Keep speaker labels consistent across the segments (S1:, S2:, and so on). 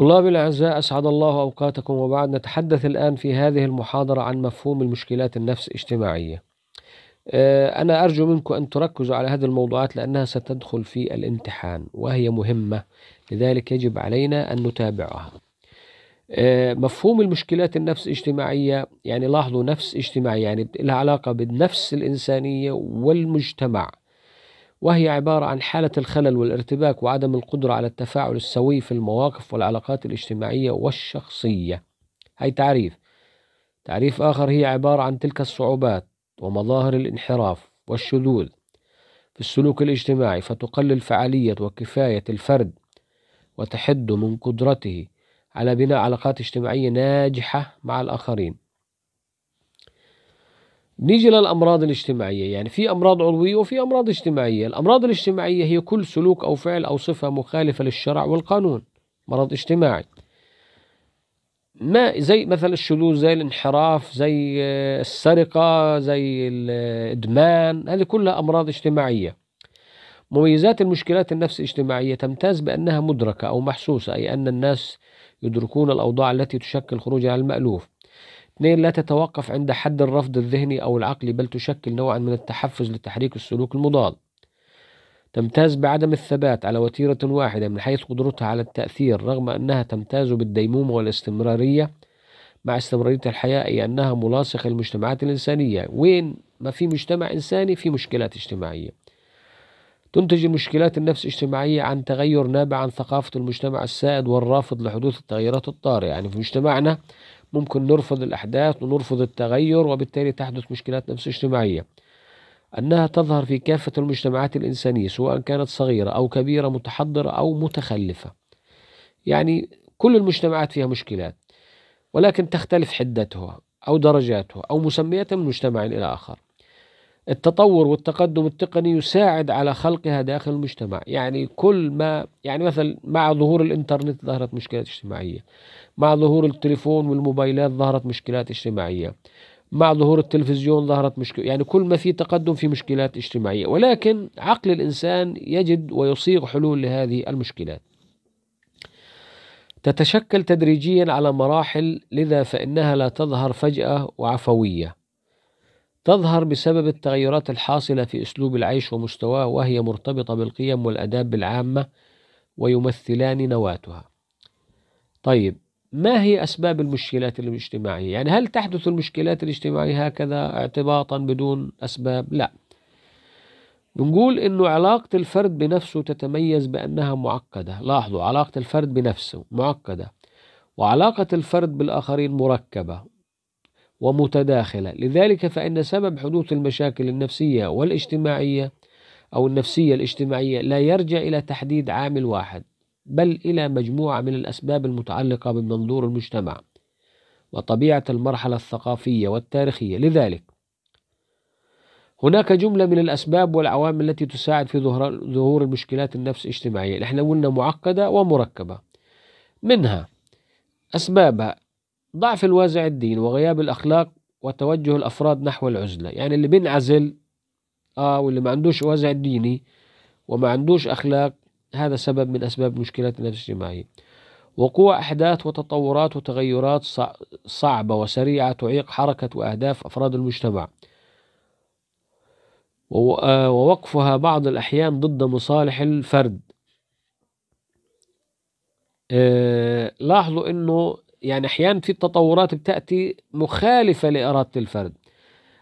S1: طلابي الأعزاء أسعد الله أوقاتكم وبعد نتحدث الآن في هذه المحاضرة عن مفهوم المشكلات النفس اجتماعية آه، أنا أرجو منكم أن تركزوا على هذه الموضوعات لأنها ستدخل في الامتحان وهي مهمة لذلك يجب علينا أن نتابعها آه، مفهوم المشكلات النفس اجتماعية يعني لاحظوا نفس اجتماعية يعني لها علاقة بالنفس الإنسانية والمجتمع وهي عبارة عن حالة الخلل والارتباك وعدم القدرة على التفاعل السوي في المواقف والعلاقات الاجتماعية والشخصية. هي تعريف. تعريف آخر هي عبارة عن تلك الصعوبات ومظاهر الانحراف والشذوذ في السلوك الاجتماعي فتقلل فعالية وكفاية الفرد وتحد من قدرته على بناء علاقات اجتماعية ناجحة مع الآخرين. نيجي للأمراض الاجتماعية يعني في أمراض عضوية وفي أمراض اجتماعية الأمراض الاجتماعية هي كل سلوك أو فعل أو صفة مخالفة للشرع والقانون مرض اجتماعي ما زي مثلا الشذوذ زي الانحراف زي آه، السرقة زي الإدمان هذه كلها أمراض اجتماعية مميزات المشكلات النفس الاجتماعية تمتاز بأنها مدركة أو محسوسة أي أن الناس يدركون الأوضاع التي تشكل خروجها على المألوف اثنين لا تتوقف عند حد الرفض الذهني أو العقلي بل تشكل نوعا من التحفز لتحريك السلوك المضاد تمتاز بعدم الثبات على وتيرة واحدة من حيث قدرتها على التأثير رغم أنها تمتاز بالديمومة والاستمرارية مع استمرارية الحياة أي أنها ملاصقة للمجتمعات الإنسانية وين ما في مجتمع إنساني في مشكلات اجتماعية تنتج المشكلات النفس اجتماعية عن تغير نابع عن ثقافة المجتمع السائد والرافض لحدوث التغيرات الطارئة يعني في مجتمعنا ممكن نرفض الأحداث ونرفض التغير وبالتالي تحدث مشكلات نفس اجتماعية أنها تظهر في كافة المجتمعات الإنسانية سواء كانت صغيرة أو كبيرة متحضرة أو متخلفة يعني كل المجتمعات فيها مشكلات ولكن تختلف حدتها أو درجاتها أو مسمياتها من مجتمع إلى آخر التطور والتقدم التقني يساعد على خلقها داخل المجتمع يعني كل ما يعني مثلا مع ظهور الانترنت ظهرت مشكلات اجتماعية مع ظهور التليفون والموبايلات ظهرت مشكلات اجتماعية مع ظهور التلفزيون ظهرت مشكلة يعني كل ما في تقدم في مشكلات اجتماعية ولكن عقل الإنسان يجد ويصيغ حلول لهذه المشكلات تتشكل تدريجيا على مراحل لذا فإنها لا تظهر فجأة وعفوية تظهر بسبب التغيرات الحاصلة في أسلوب العيش ومستواه وهي مرتبطة بالقيم والآداب العامة ويمثلان نواتها. طيب ما هي أسباب المشكلات الاجتماعية؟ يعني هل تحدث المشكلات الاجتماعية هكذا اعتباطا بدون أسباب؟ لا. بنقول إنه علاقة الفرد بنفسه تتميز بأنها معقدة، لاحظوا علاقة الفرد بنفسه معقدة، وعلاقة الفرد بالآخرين مركبة، ومتداخلة لذلك فإن سبب حدوث المشاكل النفسية والاجتماعية أو النفسية الاجتماعية لا يرجع إلى تحديد عامل واحد بل إلى مجموعة من الأسباب المتعلقة بمنظور المجتمع وطبيعة المرحلة الثقافية والتاريخية لذلك هناك جملة من الأسباب والعوامل التي تساعد في ظهور المشكلات النفس الاجتماعية نحن قلنا معقدة ومركبة منها أسبابها ضعف الوازع الديني وغياب الأخلاق وتوجه الأفراد نحو العزلة يعني اللي بينعزل آه واللي ما عندوش وازع ديني وما عندوش أخلاق هذا سبب من أسباب مشكلاتنا الاجتماعية وقوع أحداث وتطورات وتغيرات صعبة وسريعة تعيق حركة وأهداف أفراد المجتمع آه، ووقفها بعض الأحيان ضد مصالح الفرد آه، لاحظوا أنه يعني أحيانا في تطورات بتأتي مخالفة لإرادة الفرد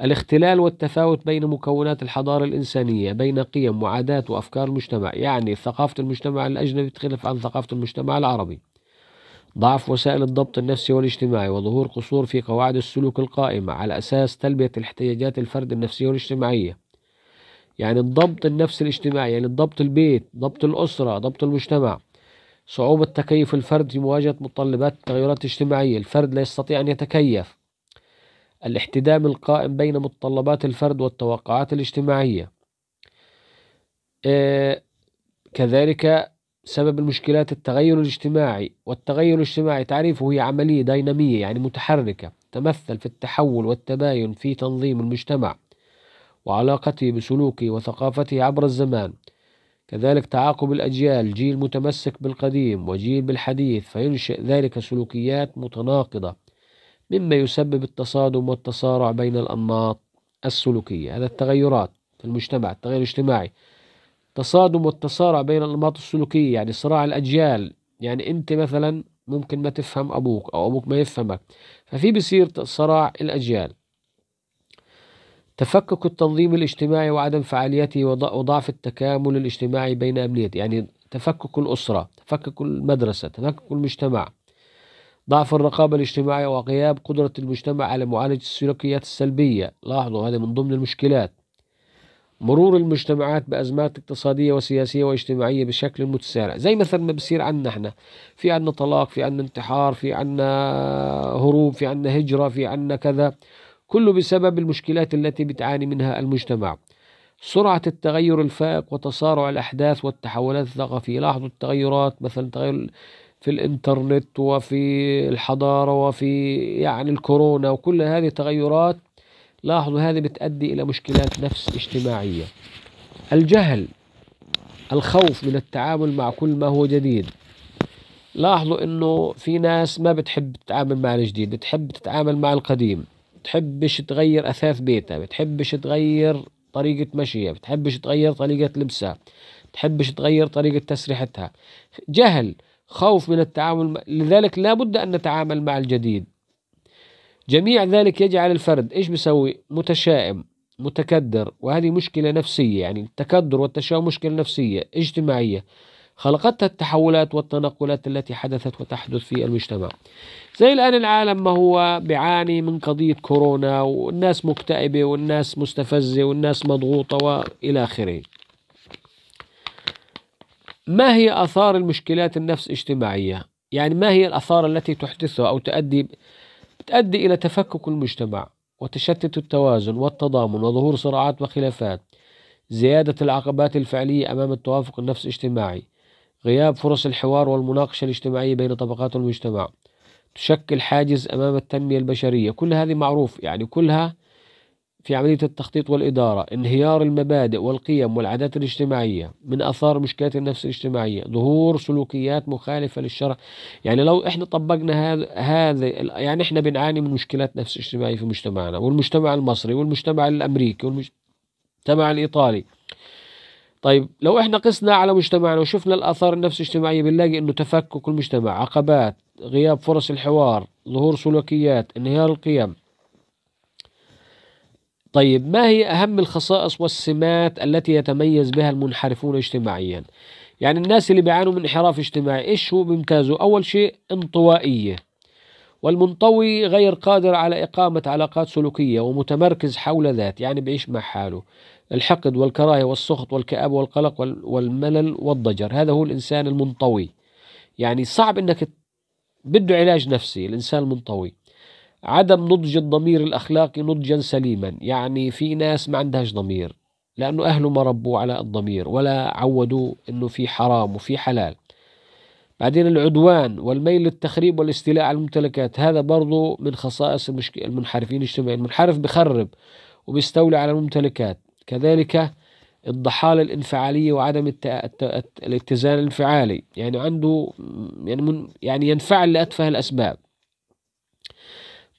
S1: الاختلال والتفاوت بين مكونات الحضارة الإنسانية بين قيم وعادات وأفكار المجتمع يعني ثقافة المجتمع الأجنبي تختلف عن ثقافة المجتمع العربي ضعف وسائل الضبط النفسي والاجتماعي وظهور قصور في قواعد السلوك القائمة على أساس تلبية الاحتياجات الفرد النفسية والاجتماعية يعني الضبط النفسي الاجتماعي يعني الضبط البيت ضبط الأسرة ضبط المجتمع صعوبة تكيف الفرد في مواجهة متطلبات التغيرات الاجتماعية الفرد لا يستطيع أن يتكيف الاحتدام القائم بين متطلبات الفرد والتوقعات الاجتماعية آه، كذلك سبب المشكلات التغير الاجتماعي والتغير الاجتماعي تعريفه هي عملية دينامية يعني متحركة تمثل في التحول والتباين في تنظيم المجتمع وعلاقته بسلوكه وثقافته عبر الزمان كذلك تعاقب الأجيال جيل متمسك بالقديم وجيل بالحديث فينشئ ذلك سلوكيات متناقضة مما يسبب التصادم والتصارع بين الأنماط السلوكية هذا التغيرات في المجتمع التغير الاجتماعي تصادم والتصارع بين الأنماط السلوكية يعني صراع الأجيال يعني أنت مثلا ممكن ما تفهم أبوك أو أبوك ما يفهمك ففي بصير صراع الأجيال تفكك التنظيم الاجتماعي وعدم فعاليته وضعف التكامل الاجتماعي بين أبنيته يعني تفكك الأسرة تفكك المدرسة تفكك المجتمع ضعف الرقابة الاجتماعية وغياب قدرة المجتمع على معالجة السلوكيات السلبية لاحظوا هذا من ضمن المشكلات مرور المجتمعات بأزمات اقتصادية وسياسية واجتماعية بشكل متسارع زي مثلا ما بصير عندنا احنا في عندنا طلاق في عندنا انتحار في عندنا هروب في عندنا هجرة في عندنا كذا كله بسبب المشكلات التي بتعاني منها المجتمع سرعة التغير الفائق وتصارع الأحداث والتحولات الثقافية لاحظوا التغيرات مثلا تغير في الإنترنت وفي الحضارة وفي يعني الكورونا وكل هذه التغيرات لاحظوا هذه بتؤدي إلى مشكلات نفس اجتماعية الجهل الخوف من التعامل مع كل ما هو جديد لاحظوا انه في ناس ما بتحب تتعامل مع الجديد بتحب تتعامل مع القديم بتحبش تغير أثاث بيتها بتحبش تغير طريقة مشيها بتحبش تغير طريقة لبسها بتحبش تغير طريقة تسريحتها جهل خوف من التعامل لذلك لا بد أن نتعامل مع الجديد جميع ذلك يجعل الفرد إيش بيسوي متشائم متكدر وهذه مشكلة نفسية يعني التكدر والتشاؤم مشكلة نفسية اجتماعية خلقتها التحولات والتنقلات التي حدثت وتحدث في المجتمع زي الآن العالم ما هو بيعاني من قضية كورونا والناس مكتئبة والناس مستفزة والناس مضغوطة وإلى آخره ما هي آثار المشكلات النفس اجتماعية يعني ما هي الآثار التي تحدثها أو تؤدي تؤدي إلى تفكك المجتمع وتشتت التوازن والتضامن وظهور صراعات وخلافات زيادة العقبات الفعلية أمام التوافق النفس الاجتماعي غياب فرص الحوار والمناقشة الاجتماعية بين طبقات المجتمع تشكل حاجز أمام التنمية البشرية كل هذه معروف يعني كلها في عملية التخطيط والإدارة انهيار المبادئ والقيم والعادات الاجتماعية من أثار مشكلات النفس الاجتماعية ظهور سلوكيات مخالفة للشرع يعني لو إحنا طبقنا هذا هذ... يعني إحنا بنعاني من مشكلات نفس اجتماعية في مجتمعنا والمجتمع المصري والمجتمع الأمريكي والمجتمع الإيطالي طيب لو احنا قسنا على مجتمعنا وشفنا الاثار النفس الاجتماعيه بنلاقي انه تفكك المجتمع عقبات غياب فرص الحوار ظهور سلوكيات انهيار القيم طيب ما هي اهم الخصائص والسمات التي يتميز بها المنحرفون اجتماعيا يعني الناس اللي بيعانوا من انحراف اجتماعي ايش هو بيمتازوا اول شيء انطوائيه والمنطوي غير قادر على إقامة علاقات سلوكية ومتمركز حول ذات يعني بعيش مع حاله الحقد والكراهية والسخط والكآبة والقلق والملل والضجر هذا هو الإنسان المنطوي يعني صعب أنك بده علاج نفسي الإنسان المنطوي عدم نضج الضمير الأخلاقي نضجا سليما يعني في ناس ما عندهاش ضمير لأنه أهله ما ربوا على الضمير ولا عودوا أنه في حرام وفي حلال بعدين العدوان والميل للتخريب والاستيلاء على الممتلكات هذا برضو من خصائص المشك... المنحرفين الاجتماعيين المنحرف بخرب وبيستولي على الممتلكات كذلك الضحالة الانفعالية وعدم الت... الت... الاتزان الانفعالي يعني عنده يعني, من... يعني ينفعل لأتفه الأسباب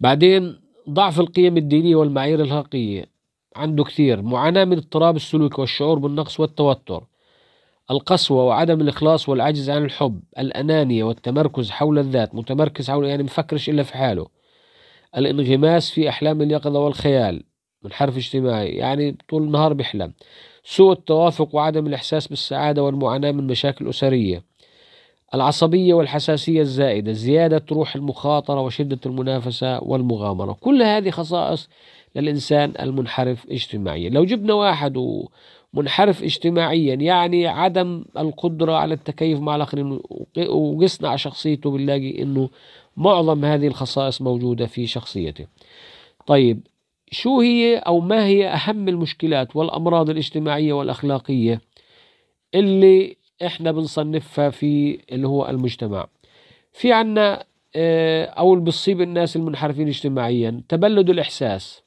S1: بعدين ضعف القيم الدينية والمعايير الهرقية عنده كثير معاناة من اضطراب السلوك والشعور بالنقص والتوتر القسوة وعدم الإخلاص والعجز عن الحب الأنانية والتمركز حول الذات متمركز حول يعني مفكرش إلا في حاله الانغماس في أحلام اليقظة والخيال منحرف اجتماعي يعني طول النهار بيحلم سوء التوافق وعدم الإحساس بالسعادة والمعاناة من مشاكل أسرية العصبية والحساسية الزائدة زيادة روح المخاطرة وشدة المنافسة والمغامرة كل هذه خصائص للإنسان المنحرف اجتماعيا لو جبنا واحد و... منحرف اجتماعيا يعني عدم القدرة على التكيف مع الآخرين وقسنا على شخصيته بنلاقي أنه معظم هذه الخصائص موجودة في شخصيته طيب شو هي أو ما هي أهم المشكلات والأمراض الاجتماعية والأخلاقية اللي إحنا بنصنفها في اللي هو المجتمع في عنا آه، أو اللي بتصيب الناس المنحرفين اجتماعيا تبلد الإحساس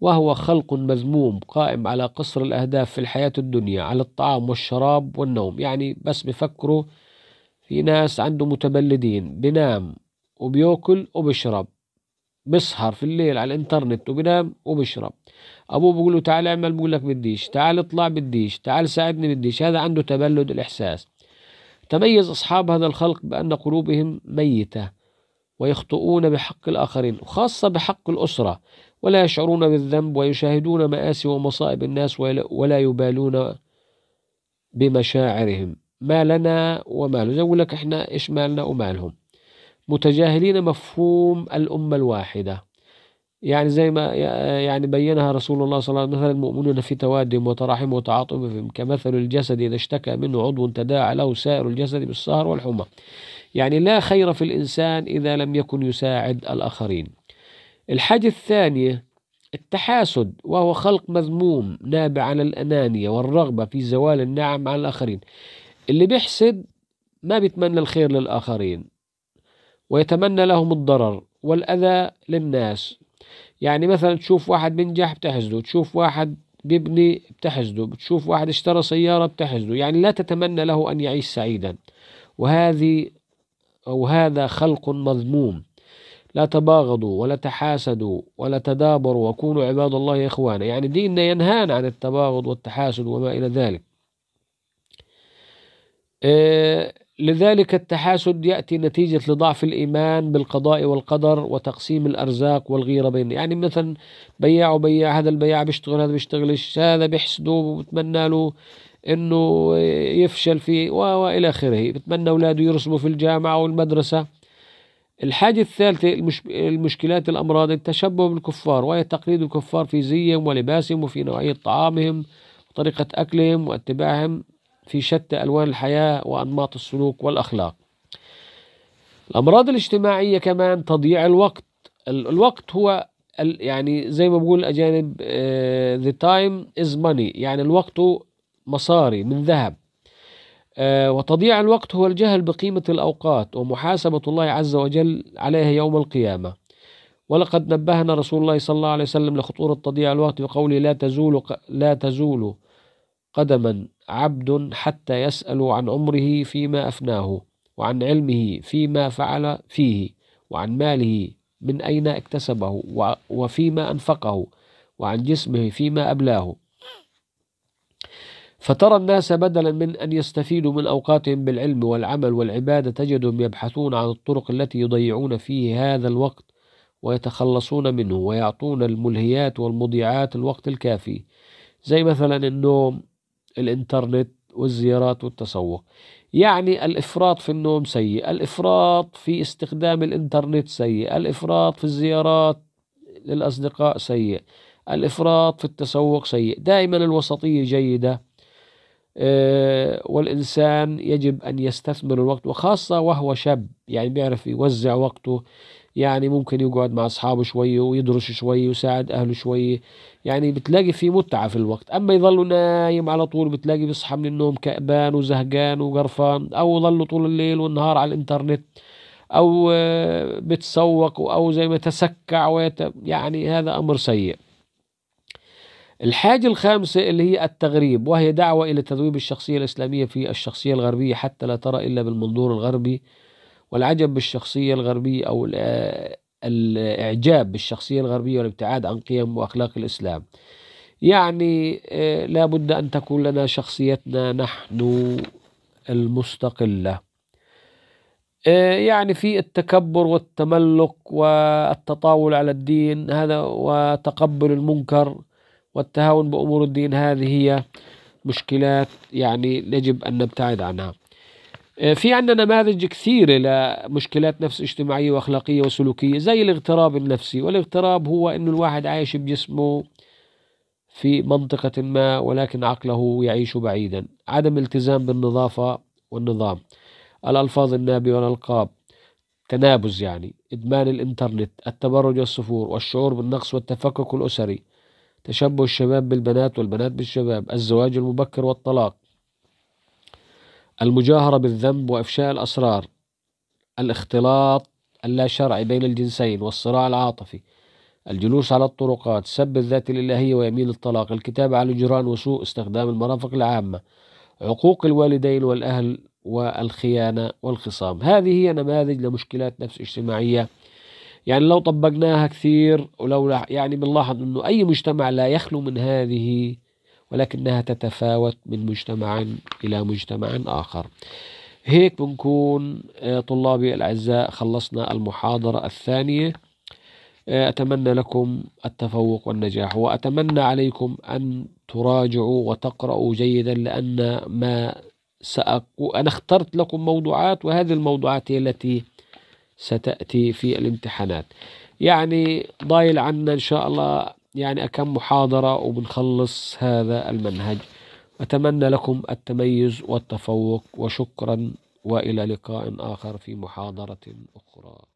S1: وهو خلق مذموم قائم على قصر الأهداف في الحياة الدنيا على الطعام والشراب والنوم يعني بس بفكروا في ناس عنده متبلدين بنام وبياكل وبشرب بسهر في الليل على الانترنت وبنام وبشرب ابوه بيقول له تعال اعمل بقول لك بديش تعال اطلع بديش تعال ساعدني بديش هذا عنده تبلد الاحساس تميز اصحاب هذا الخلق بان قلوبهم ميته ويخطئون بحق الاخرين وخاصه بحق الاسره ولا يشعرون بالذنب ويشاهدون مآسي ومصائب الناس ولا يبالون بمشاعرهم ما لنا ومالهم يقول لك احنا ايش مالنا ومالهم متجاهلين مفهوم الأمة الواحدة يعني زي ما يعني بينها رسول الله صلى الله عليه وسلم مثلا المؤمنون في توادهم وتراحم وتعاطفهم كمثل الجسد إذا اشتكى منه عضو تداعى له سائر الجسد بالسهر والحمى يعني لا خير في الإنسان إذا لم يكن يساعد الآخرين الحاجة الثانية التحاسد وهو خلق مذموم نابع عن الأنانية والرغبة في زوال النعم عن الآخرين اللي بيحسد ما بيتمنى الخير للآخرين ويتمنى لهم الضرر والأذى للناس يعني مثلا تشوف واحد بنجح بتحسده تشوف واحد بيبني بتحسده بتشوف واحد اشترى سيارة بتحسده يعني لا تتمنى له أن يعيش سعيدا وهذه أو هذا خلق مذموم لا تباغضوا ولا تحاسدوا ولا تدابروا وكونوا عباد الله إخوانا يعني ديننا ينهانا عن التباغض والتحاسد وما إلى ذلك آه، لذلك التحاسد يأتي نتيجة لضعف الإيمان بالقضاء والقدر وتقسيم الأرزاق والغيرة بين يعني مثلا بياع وبياع هذا البياع بيشتغل هذا بيشتغلش هذا بيحسده وبتمنى له إنه يفشل فيه وإلى آخره بتمنى أولاده يرسموا في الجامعة والمدرسة الحاجة الثالثة المش... المشكلات الأمراض التشبه بالكفار وهي تقليد الكفار في زيهم ولباسهم وفي نوعية طعامهم وطريقة أكلهم واتباعهم في شتى ألوان الحياة وأنماط السلوك والأخلاق الأمراض الاجتماعية كمان تضييع الوقت الوقت هو يعني زي ما بقول الأجانب آه، the time is money يعني الوقت مصاري من ذهب آه، وتضييع الوقت هو الجهل بقيمة الأوقات ومحاسبة الله عز وجل عليها يوم القيامة ولقد نبهنا رسول الله صلى الله عليه وسلم لخطورة تضييع الوقت بقوله لا تزول لا تزول قدما عبد حتى يسأل عن عمره فيما أفناه وعن علمه فيما فعل فيه وعن ماله من أين اكتسبه وفيما أنفقه وعن جسمه فيما أبلاه فترى الناس بدلا من أن يستفيدوا من أوقاتهم بالعلم والعمل والعبادة تجدهم يبحثون عن الطرق التي يضيعون فيه هذا الوقت ويتخلصون منه ويعطون الملهيات والمضيعات الوقت الكافي زي مثلا النوم الإنترنت والزيارات والتسوق يعني الإفراط في النوم سيء الإفراط في استخدام الإنترنت سيء الإفراط في الزيارات للأصدقاء سيء الإفراط في التسوق سيء دائما الوسطية جيدة آه، والإنسان يجب أن يستثمر الوقت وخاصة وهو شاب يعني بيعرف يوزع وقته يعني ممكن يقعد مع أصحابه شوية ويدرس شوية ويساعد أهله شوية يعني بتلاقي في متعة في الوقت أما يظل نايم على طول بتلاقي بيصحى من النوم كأبان وزهقان وقرفان أو يظل طول الليل والنهار على الإنترنت أو آه، بتسوق أو زي ما تسكع ويت... يعني هذا أمر سيء الحاجة الخامسة اللي هي التغريب وهي دعوة إلى تذويب الشخصية الإسلامية في الشخصية الغربية حتى لا ترى إلا بالمنظور الغربي والعجب بالشخصية الغربية أو الإعجاب بالشخصية الغربية والابتعاد عن قيم وأخلاق الإسلام يعني آه، لا بد أن تكون لنا شخصيتنا نحن المستقلة آه، يعني في التكبر والتملق والتطاول على الدين هذا وتقبل المنكر والتهاون بأمور الدين هذه هي مشكلات يعني يجب أن نبتعد عنها آه، في عندنا نماذج كثيرة لمشكلات نفس اجتماعية وأخلاقية وسلوكية زي الاغتراب النفسي والاغتراب هو أن الواحد عايش بجسمه في منطقة ما ولكن عقله يعيش بعيدا عدم التزام بالنظافة والنظام الألفاظ النابية والألقاب تنابز يعني إدمان الإنترنت التبرج والسفور والشعور بالنقص والتفكك الأسري تشبه الشباب بالبنات والبنات بالشباب الزواج المبكر والطلاق المجاهرة بالذنب وإفشاء الأسرار الاختلاط اللاشرعي بين الجنسين والصراع العاطفي الجلوس على الطرقات سب الذات الإلهية ويمين الطلاق الكتابة على الجيران وسوء استخدام المرافق العامة عقوق الوالدين والأهل والخيانة والخصام هذه هي نماذج لمشكلات نفس اجتماعية يعني لو طبقناها كثير ولو يعني بنلاحظ انه اي مجتمع لا يخلو من هذه ولكنها تتفاوت من مجتمع الى مجتمع اخر هيك بنكون آه، طلابي الاعزاء خلصنا المحاضره الثانيه آه، اتمنى لكم التفوق والنجاح واتمنى عليكم ان تراجعوا وتقرأوا جيدا لأن ما سأقو... أنا اخترت لكم موضوعات وهذه الموضوعات هي التي ستأتي في الامتحانات يعني ضايل عنا إن شاء الله يعني أكم محاضرة وبنخلص هذا المنهج أتمنى لكم التميز والتفوق وشكرا وإلى لقاء آخر في محاضرة أخرى